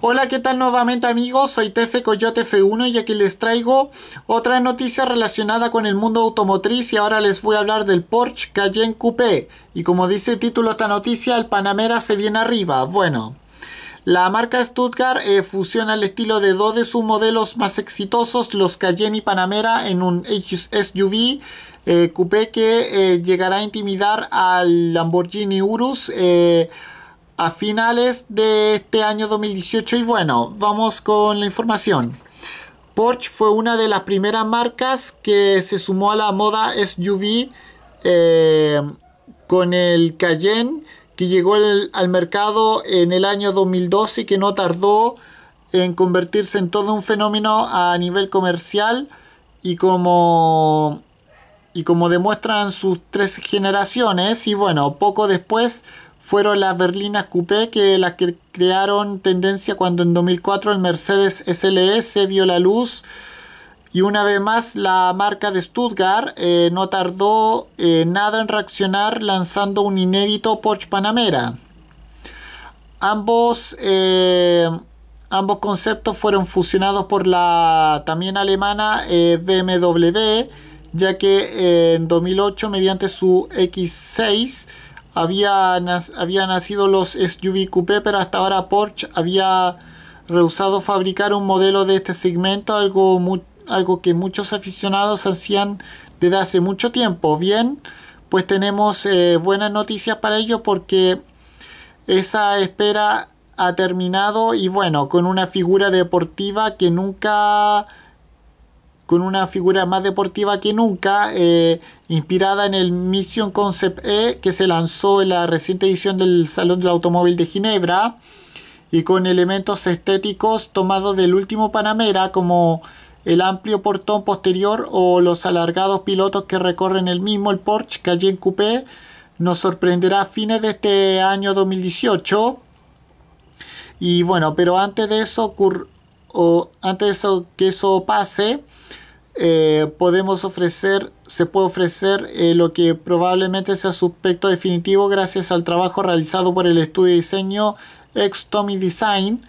Hola, ¿qué tal nuevamente amigos? Soy Tefe Coyote F1 y aquí les traigo otra noticia relacionada con el mundo automotriz y ahora les voy a hablar del Porsche Cayenne Coupé. Y como dice el título de esta noticia, el Panamera se viene arriba. Bueno, la marca Stuttgart eh, fusiona el estilo de dos de sus modelos más exitosos, los Cayenne y Panamera, en un SUV eh, coupé que eh, llegará a intimidar al Lamborghini Urus a finales de este año 2018 y bueno, vamos con la información. Porsche fue una de las primeras marcas que se sumó a la moda SUV eh, con el Cayenne que llegó al mercado en el año 2012 y que no tardó en convertirse en todo un fenómeno a nivel comercial y como y como demuestran sus tres generaciones y bueno poco después fueron las berlinas coupé que las que crearon tendencia cuando en 2004 el Mercedes SLS se vio la luz y una vez más la marca de Stuttgart eh, no tardó eh, nada en reaccionar lanzando un inédito Porsche Panamera. Ambos, eh, ambos conceptos fueron fusionados por la también alemana BMW ya que en 2008 mediante su X6 había, había nacido los SUV coupé, pero hasta ahora Porsche había rehusado fabricar un modelo de este segmento, algo, algo que muchos aficionados hacían desde hace mucho tiempo. Bien, pues tenemos eh, buenas noticias para ello porque esa espera ha terminado y bueno, con una figura deportiva que nunca con una figura más deportiva que nunca, eh, inspirada en el Mission Concept E que se lanzó en la reciente edición del Salón del Automóvil de Ginebra y con elementos estéticos tomados del último Panamera como el amplio portón posterior o los alargados pilotos que recorren el mismo, el Porsche Cayenne Coupé, nos sorprenderá a fines de este año 2018. Y bueno, pero antes de eso, o antes de eso, que eso pase, eh, podemos ofrecer, se puede ofrecer eh, lo que probablemente sea su aspecto definitivo gracias al trabajo realizado por el estudio de diseño ex Tommy Design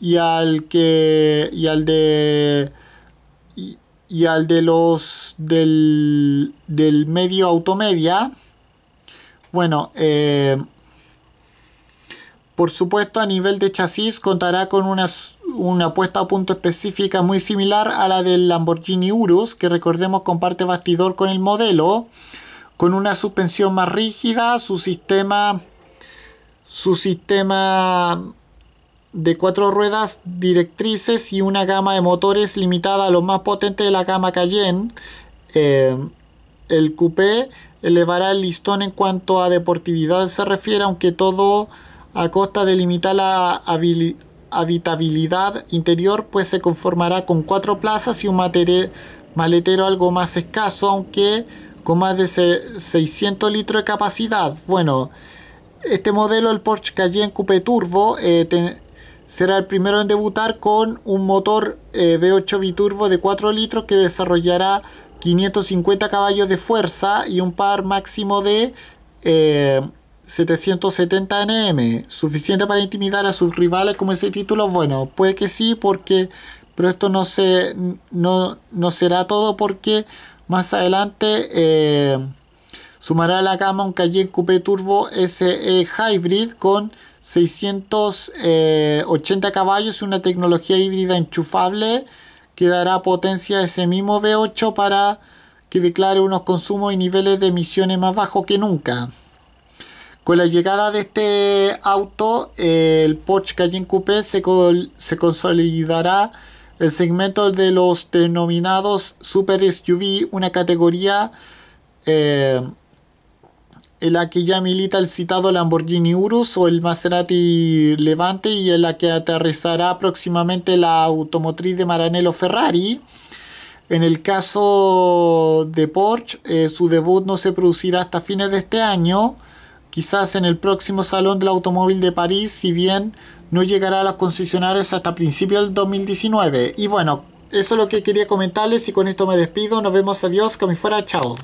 y al que y al de y, al de los del, del medio automedia bueno eh, por supuesto, a nivel de chasis contará con una, una puesta a punto específica muy similar a la del Lamborghini Urus, que recordemos comparte bastidor con el modelo, con una suspensión más rígida, su sistema su sistema de cuatro ruedas directrices y una gama de motores limitada a lo más potente de la gama Cayenne. Eh, el coupé elevará el listón en cuanto a deportividad se refiere, aunque todo a costa de limitar la habitabilidad interior, pues se conformará con cuatro plazas y un maletero algo más escaso, aunque con más de 600 litros de capacidad. Bueno, este modelo, el Porsche Cayenne Coupe Turbo, eh, será el primero en debutar con un motor eh, V8 biturbo de 4 litros que desarrollará 550 caballos de fuerza y un par máximo de eh, 770 NM, suficiente para intimidar a sus rivales como ese título, bueno, puede que sí, porque, pero esto no, se, no, no será todo porque más adelante eh, sumará a la gama un Cayenne Coupé Turbo SE Hybrid con 680 caballos y una tecnología híbrida enchufable que dará potencia a ese mismo V8 para que declare unos consumos y niveles de emisiones más bajos que nunca. Con la llegada de este auto, el Porsche Cayenne Coupé se, consolidará el segmento de los denominados Super SUV, una categoría eh, en la que ya milita el citado Lamborghini Urus o el Maserati Levante y en la que aterrizará próximamente la automotriz de Maranello Ferrari. En el caso de Porsche, eh, su debut no se producirá hasta fines de este año. Quizás en el próximo Salón del Automóvil de París, si bien no llegará a los concesionarios hasta principios del 2019. Y bueno, eso es lo que quería comentarles y con esto me despido. Nos vemos, adiós, que fuera, chao.